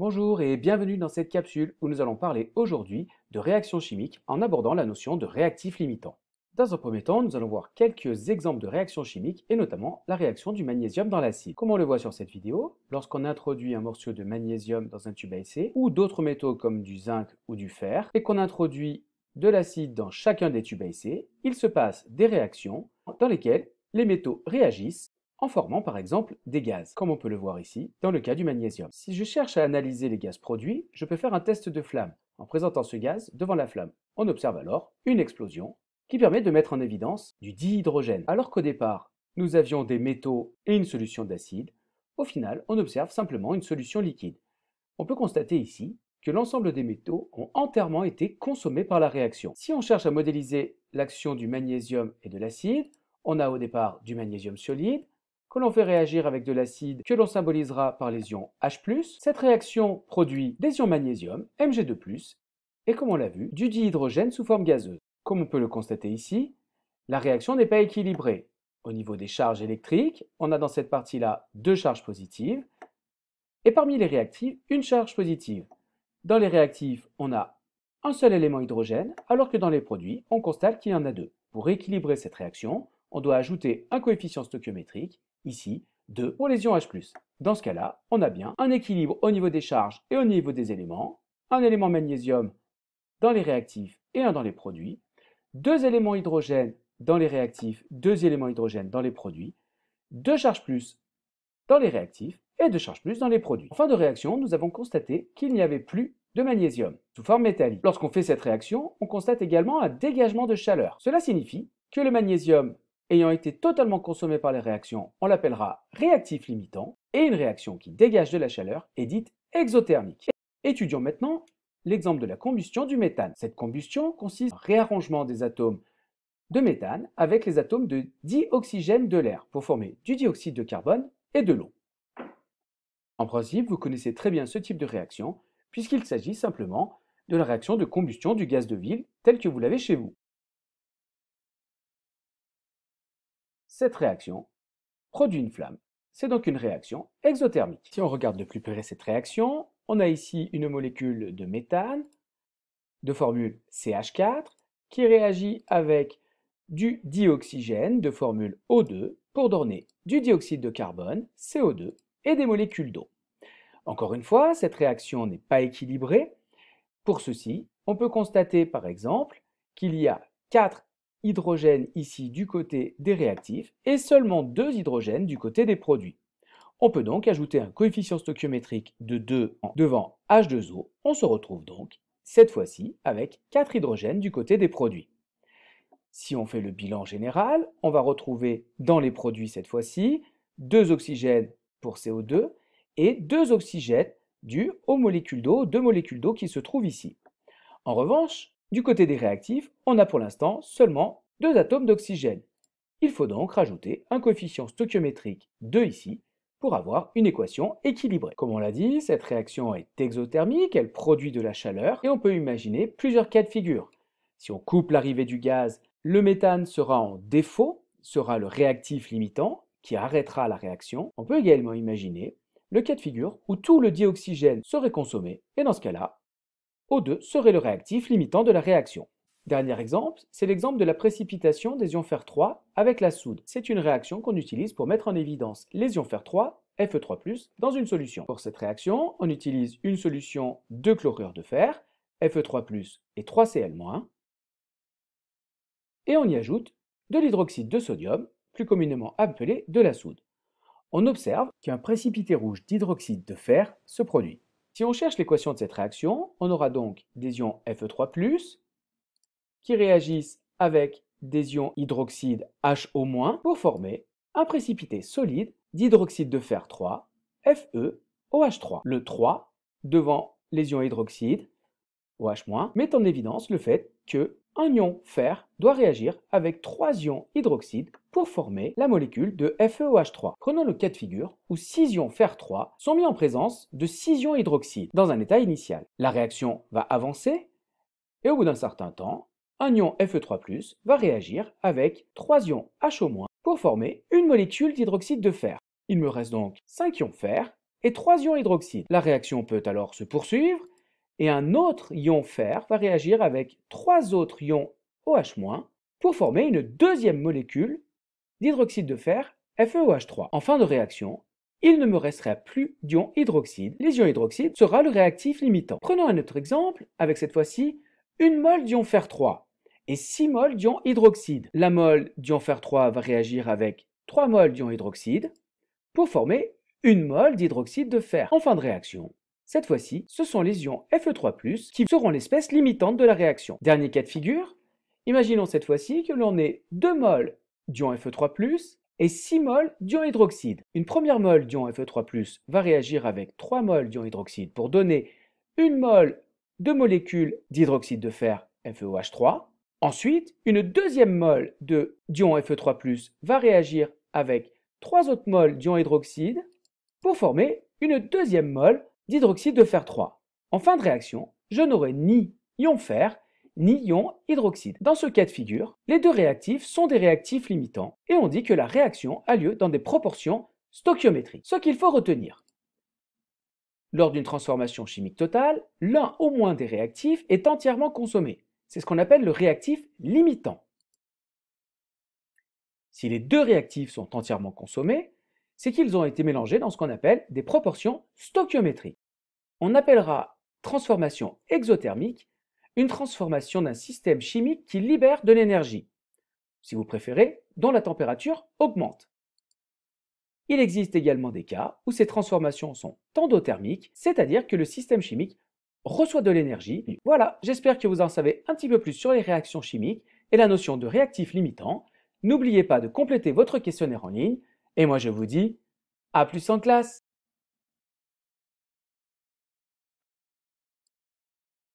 Bonjour et bienvenue dans cette capsule où nous allons parler aujourd'hui de réactions chimiques en abordant la notion de réactif limitant. Dans un premier temps, nous allons voir quelques exemples de réactions chimiques et notamment la réaction du magnésium dans l'acide. Comme on le voit sur cette vidéo, lorsqu'on introduit un morceau de magnésium dans un tube essai ou d'autres métaux comme du zinc ou du fer et qu'on introduit de l'acide dans chacun des tubes essai, il se passe des réactions dans lesquelles les métaux réagissent en formant par exemple des gaz, comme on peut le voir ici dans le cas du magnésium. Si je cherche à analyser les gaz produits, je peux faire un test de flamme en présentant ce gaz devant la flamme. On observe alors une explosion qui permet de mettre en évidence du dihydrogène. Alors qu'au départ, nous avions des métaux et une solution d'acide, au final, on observe simplement une solution liquide. On peut constater ici que l'ensemble des métaux ont entièrement été consommés par la réaction. Si on cherche à modéliser l'action du magnésium et de l'acide, on a au départ du magnésium solide, que l'on fait réagir avec de l'acide que l'on symbolisera par les ions H+. Cette réaction produit des ions magnésium, Mg2+, et comme on l'a vu, du dihydrogène sous forme gazeuse. Comme on peut le constater ici, la réaction n'est pas équilibrée. Au niveau des charges électriques, on a dans cette partie-là deux charges positives, et parmi les réactifs, une charge positive. Dans les réactifs, on a un seul élément hydrogène, alors que dans les produits, on constate qu'il y en a deux. Pour équilibrer cette réaction, on doit ajouter un coefficient stoichiométrique ici, 2 pour les ions H+. Dans ce cas-là, on a bien un équilibre au niveau des charges et au niveau des éléments, un élément magnésium dans les réactifs et un dans les produits, deux éléments hydrogène dans les réactifs, deux éléments hydrogène dans les produits, deux charges plus dans les réactifs et deux charges plus dans les produits. En fin de réaction, nous avons constaté qu'il n'y avait plus de magnésium sous forme métallique. Lorsqu'on fait cette réaction, on constate également un dégagement de chaleur. Cela signifie que le magnésium ayant été totalement consommé par les réactions, on l'appellera réactif limitant, et une réaction qui dégage de la chaleur est dite exothermique. Étudions maintenant l'exemple de la combustion du méthane. Cette combustion consiste en réarrangement des atomes de méthane avec les atomes de dioxygène de l'air pour former du dioxyde de carbone et de l'eau. En principe, vous connaissez très bien ce type de réaction puisqu'il s'agit simplement de la réaction de combustion du gaz de ville telle que vous l'avez chez vous. Cette réaction produit une flamme. C'est donc une réaction exothermique. Si on regarde de plus près cette réaction, on a ici une molécule de méthane de formule CH4 qui réagit avec du dioxygène de formule O2 pour donner du dioxyde de carbone, CO2, et des molécules d'eau. Encore une fois, cette réaction n'est pas équilibrée. Pour ceci, on peut constater par exemple qu'il y a 4 hydrogène ici du côté des réactifs et seulement deux hydrogènes du côté des produits. On peut donc ajouter un coefficient stoichiométrique de 2 devant H2O. On se retrouve donc cette fois-ci avec 4 hydrogènes du côté des produits. Si on fait le bilan général, on va retrouver dans les produits cette fois-ci deux oxygènes pour CO2 et deux oxygènes dus aux molécules d'eau, deux molécules d'eau qui se trouvent ici. En revanche, du côté des réactifs, on a pour l'instant seulement deux atomes d'oxygène. Il faut donc rajouter un coefficient stoichiométrique 2 ici pour avoir une équation équilibrée. Comme on l'a dit, cette réaction est exothermique, elle produit de la chaleur, et on peut imaginer plusieurs cas de figure. Si on coupe l'arrivée du gaz, le méthane sera en défaut, sera le réactif limitant, qui arrêtera la réaction. On peut également imaginer le cas de figure où tout le dioxygène serait consommé, et dans ce cas-là, O2 serait le réactif limitant de la réaction. Dernier exemple, c'est l'exemple de la précipitation des ions fer 3 avec la soude. C'est une réaction qu'on utilise pour mettre en évidence les ions fer 3, Fe3+, dans une solution. Pour cette réaction, on utilise une solution de chlorure de fer, Fe3+, et 3Cl-, et on y ajoute de l'hydroxyde de sodium, plus communément appelé de la soude. On observe qu'un précipité rouge d'hydroxyde de fer se produit. Si on cherche l'équation de cette réaction, on aura donc des ions Fe3+, qui réagissent avec des ions hydroxyde HO- pour former un précipité solide d'hydroxyde de fer 3, FeOH3. Le 3, devant les ions hydroxyde, OH-, met en évidence le fait que un ion fer doit réagir avec trois ions hydroxyde pour former la molécule de FeOH3. Prenons le cas de figure où 6 ions fer 3 sont mis en présence de 6 ions hydroxyde dans un état initial. La réaction va avancer et au bout d'un certain temps, un ion Fe3+, va réagir avec 3 ions HO- pour former une molécule d'hydroxyde de fer. Il me reste donc 5 ions fer et 3 ions hydroxyde. La réaction peut alors se poursuivre et un autre ion fer va réagir avec trois autres ions OH- pour former une deuxième molécule d'hydroxyde de fer FeOH3. En fin de réaction, il ne me restera plus d'ions hydroxyde. Les ions hydroxyde sera le réactif limitant. Prenons un autre exemple, avec cette fois-ci une mole d'ion fer 3 et 6 moles d'ions hydroxyde. La mole d'ion fer 3 va réagir avec 3 moles d'ions hydroxyde pour former une mole d'hydroxyde de fer. En fin de réaction, cette fois-ci, ce sont les ions Fe3+, qui seront l'espèce limitante de la réaction. Dernier cas de figure, imaginons cette fois-ci que l'on ait 2 moles d'ions Fe3+, et 6 molles d'ions hydroxyde. Une première mole d'ions e Fe3+, va réagir avec 3 moles d'ions hydroxyde pour donner une mole de molécules d'hydroxyde de fer FeOH3. Ensuite, une deuxième mole de d'ion Fe3+, va réagir avec 3 autres moles d'ions hydroxyde pour former une deuxième mole d'hydroxyde de fer 3. En fin de réaction, je n'aurai ni ion fer ni ion hydroxyde. Dans ce cas de figure, les deux réactifs sont des réactifs limitants et on dit que la réaction a lieu dans des proportions stoichiométriques. Ce qu'il faut retenir. Lors d'une transformation chimique totale, l'un au moins des réactifs est entièrement consommé. C'est ce qu'on appelle le réactif limitant. Si les deux réactifs sont entièrement consommés, c'est qu'ils ont été mélangés dans ce qu'on appelle des proportions stoichiométriques on appellera transformation exothermique une transformation d'un système chimique qui libère de l'énergie, si vous préférez, dont la température augmente. Il existe également des cas où ces transformations sont endothermiques, c'est-à-dire que le système chimique reçoit de l'énergie. Voilà, j'espère que vous en savez un petit peu plus sur les réactions chimiques et la notion de réactif limitant. N'oubliez pas de compléter votre questionnaire en ligne, et moi je vous dis à plus en classe